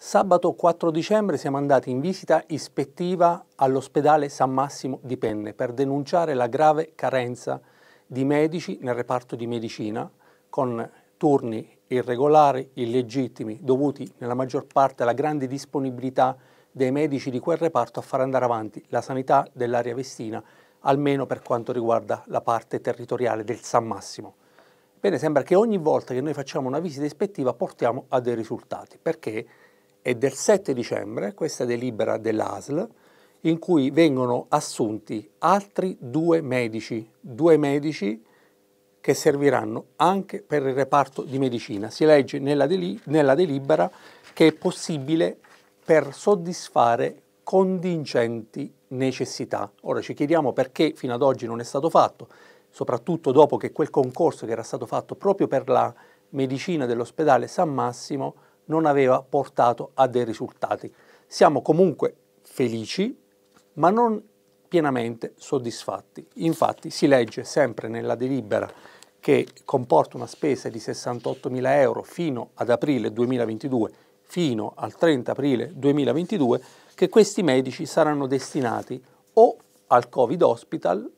Sabato 4 dicembre siamo andati in visita ispettiva all'ospedale San Massimo di Penne per denunciare la grave carenza di medici nel reparto di medicina con turni irregolari, illegittimi, dovuti nella maggior parte alla grande disponibilità dei medici di quel reparto a far andare avanti la sanità dell'area vestina, almeno per quanto riguarda la parte territoriale del San Massimo. Bene, sembra che ogni volta che noi facciamo una visita ispettiva portiamo a dei risultati, perché è del 7 dicembre, questa delibera dell'ASL, in cui vengono assunti altri due medici, due medici che serviranno anche per il reparto di medicina. Si legge nella, deli nella delibera che è possibile per soddisfare contingenti necessità. Ora ci chiediamo perché fino ad oggi non è stato fatto, soprattutto dopo che quel concorso che era stato fatto proprio per la medicina dell'ospedale San Massimo non aveva portato a dei risultati. Siamo comunque felici, ma non pienamente soddisfatti. Infatti si legge sempre nella delibera che comporta una spesa di 68.000 euro fino ad aprile 2022, fino al 30 aprile 2022, che questi medici saranno destinati o al Covid Hospital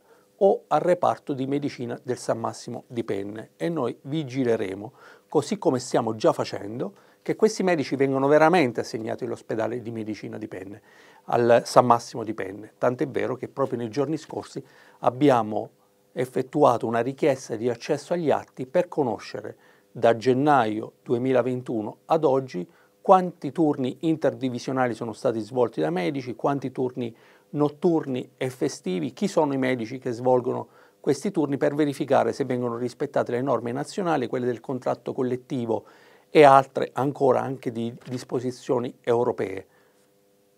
o al reparto di medicina del San Massimo di Penne e noi vigileremo, così come stiamo già facendo, che questi medici vengano veramente assegnati all'ospedale di medicina di Penne, al San Massimo di Penne. Tant'è vero che proprio nei giorni scorsi abbiamo effettuato una richiesta di accesso agli atti per conoscere da gennaio 2021 ad oggi quanti turni interdivisionali sono stati svolti da medici, quanti turni notturni e festivi, chi sono i medici che svolgono questi turni per verificare se vengono rispettate le norme nazionali, quelle del contratto collettivo e altre ancora anche di disposizioni europee.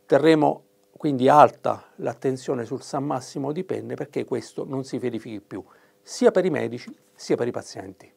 Terremo quindi alta l'attenzione sul San Massimo di Penne perché questo non si verifichi più, sia per i medici sia per i pazienti.